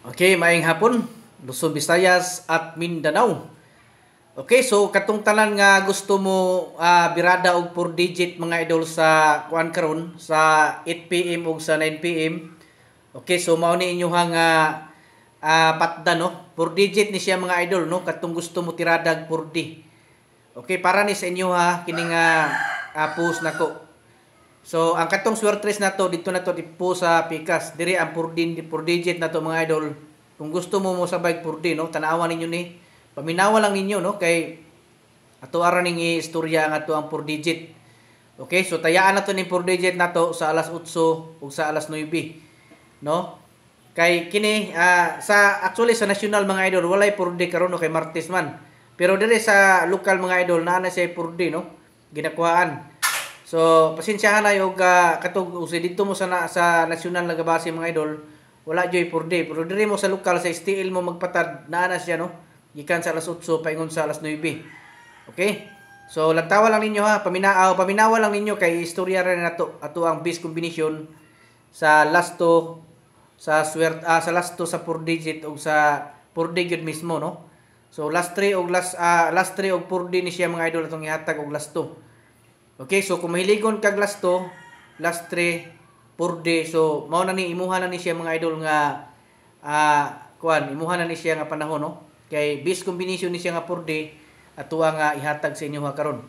Okay, maayong hapon, Luzon, Visayas at Mindanao. Okay, so katong tanan nga gusto mo uh, birada og 4 digit mga idol sa kuan karon sa 8 PM ug sa 9 PM. Okay, so mao ni inyo hang uh, ah, uh, ah, patda no. 4 digit ni siya mga idol no katong gusto mo tiradag 4D. Okay, para ni sa inyo ha kining uh, uh, post nako. So, ang katong swertres na to, dito na to dipo sa Pikas. Diri ang 4 digit na to mga idol. Kung gusto mo mo sabay 4D, no? Tanawa ninyo ni. Paminawa lang ninyo, no? Kay ato ara ning istorya nga to ang purdigit. Okay, so tayaan nato to ni 4 na to sa alas 8 ug sa alas 9. No? Kay kini uh, sa actually sa national mga idol walay purdi karon no? kay Martes man. Pero diri sa local mga idol naa na siya 4 no. Ginakuhaan. So, pasensyahan na yung uh, ah, katog usay dito mo sa na, sa nasyonal nga base mga idol, wala joy for day. Pero dire mo sa lokal sa STL mo magpatad naa na siya no. Gikan sa alas 8 paingon sa alas 9. Okay? So, lantawa lang ninyo ha, paminaaw, ah, paminawa lang ninyo kay istorya ra nato ato ang base combination sa last 2, sa swert ah, sa last 2 sa 4 digit o sa 4 digit mismo no. So last 3 og last uh, last 3 og 4 din ni siya mga idol atong ihatag og last 2. Okay, so kung mahilingon kag last 2, last 3, 4 day, so mao na ni imuha na ni siya mga idol nga uh, ah, kuan, imuha na ni siya nga panahon no. Kay base combination ni siya nga 4D atuwa nga ah, ihatag sa inyo karon.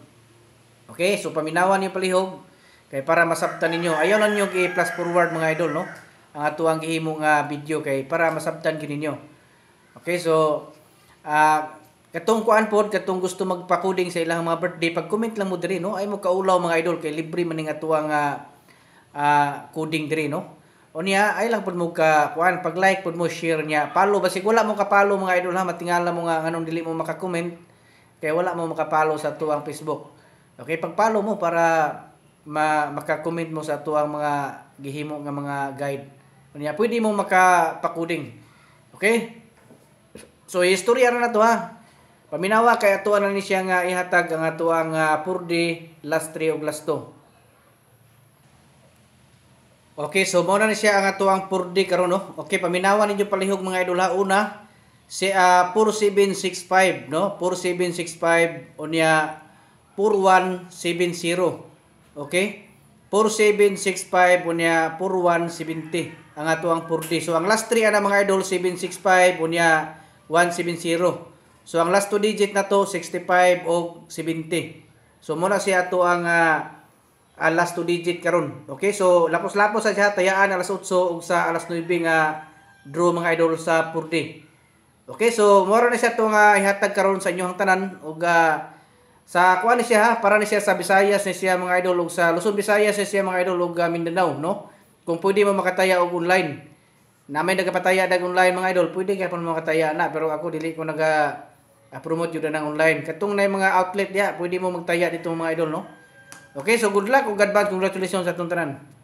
Okay, so paminawan niyo palihog kay para masabtan ninyo. Ayaw na niyo i-plus forward mga idol no. Ang atuang gihimo nga ah, video kay para masabtan gyud Okay, so uh, Katong kuan pod katong gusto magpakuding sa ilang mga birthday pag comment lang mo diri no ay mo kaulaw mga idol kay libre man nga tuwa uh, coding diri no. O ay lang pud mo ka kuan pag like pud mo share niya follow basig wala mo ka follow mga idol ha matingala mo nga anong dili mo maka-comment kay wala mo maka-follow sa tuwang Facebook. Okay pag follow mo para ma maka-comment mo sa tuwang mga gihimo nga mga guide. O pwede mo makapakuding. Okay? So, history ano na to ha? Paminawa kay ato na ni siya nga ihatag ang ato ang uh, purdi last 3 ug last 2. Okay, so mao na ni siya ang atuang ang purdi karon no. Okay, paminawa ninyo palihog mga idol ha una si uh, ah, 4765 no, 4765 unya 4170. Okay? 4765 unya 4170 ang atuang ang purdi. So ang last 3 ana mga idol 765 unya 170. So ang last two digit na to 65 o 70. So muna siya to ang uh, uh, last two digit karon. Okay? So lapos-lapos sa siya tayaan alas 8 ug sa alas 9 nga draw mga idol sa purdi. Okay? So mura na siya to nga ah, ihatag karon sa inyong tanan ug uh, sa kuan ni siya ha, para ni siya sa Visayas ni siya mga idol ug sa Luzon Visayas ni siya mga idol ug uh, Mindanao, no? Kung pwede mo makataya og online. Namay nagapataya dag online mga idol, pwede kay pon makataya na pero ako dili ko naga promote yun na ng online. Katong na mga outlet ya, pwede mo magtaya dito mga idol, no? Okay, so good luck, ug oh, advance, congratulations sa tanan.